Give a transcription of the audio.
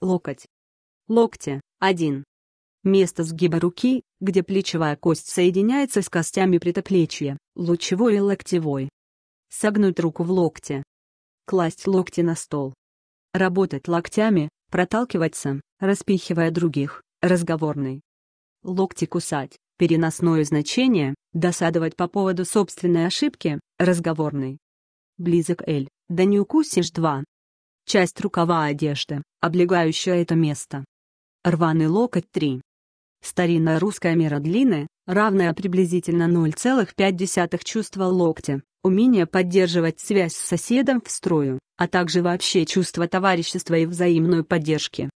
Локоть. локте, 1. Место сгиба руки, где плечевая кость соединяется с костями предплечья, лучевой и локтевой. Согнуть руку в локте. Класть локти на стол. Работать локтями, проталкиваться, распихивая других, разговорный. Локти кусать, переносное значение, досадовать по поводу собственной ошибки, разговорный. Близок L, да не укусишь два, часть рукава одежды, облегающая это место. Рваный локоть 3. Старинная русская мера длины, равная приблизительно 0,5 чувства локтя, умение поддерживать связь с соседом в строю, а также вообще чувство товарищества и взаимной поддержки.